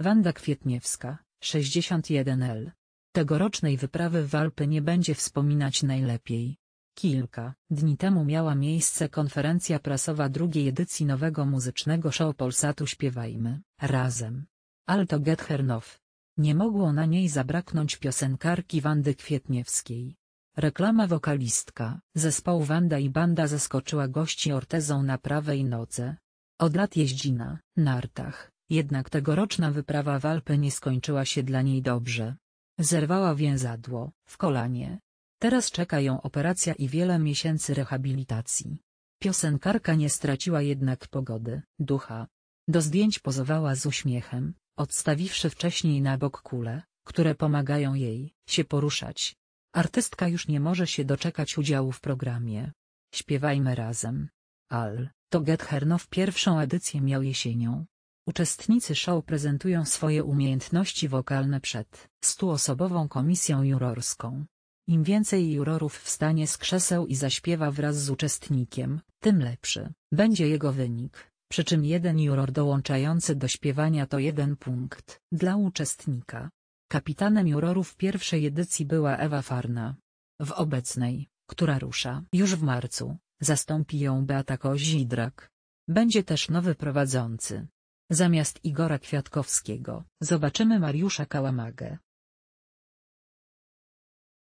Wanda Kwietniewska, 61L. Tegorocznej wyprawy w Alpy nie będzie wspominać najlepiej. Kilka dni temu miała miejsce konferencja prasowa drugiej edycji nowego muzycznego show Polsatu Śpiewajmy Razem. Alto Gethernow. Nie mogło na niej zabraknąć piosenkarki Wandy Kwietniewskiej. Reklama wokalistka zespołu Wanda i Banda zaskoczyła gości ortezą na prawej nodze. Od lat jeździ na nartach jednak tegoroczna wyprawa w Alpy nie skończyła się dla niej dobrze. Zerwała więzadło, w kolanie. Teraz czeka ją operacja i wiele miesięcy rehabilitacji. Piosenkarka nie straciła jednak pogody, ducha. Do zdjęć pozowała z uśmiechem, odstawiwszy wcześniej na bok kule, które pomagają jej się poruszać. Artystka już nie może się doczekać udziału w programie. Śpiewajmy razem. Al, to Get Hernow pierwszą edycję miał jesienią. Uczestnicy show prezentują swoje umiejętności wokalne przed stuosobową komisją jurorską. Im więcej jurorów wstanie z krzeseł i zaśpiewa wraz z uczestnikiem, tym lepszy będzie jego wynik, przy czym jeden juror dołączający do śpiewania to jeden punkt dla uczestnika. Kapitanem jurorów pierwszej edycji była Ewa Farna. W obecnej, która rusza już w marcu, zastąpi ją Beata Kozidrak. Będzie też nowy prowadzący, Zamiast Igora Kwiatkowskiego zobaczymy Mariusza Kałamagę.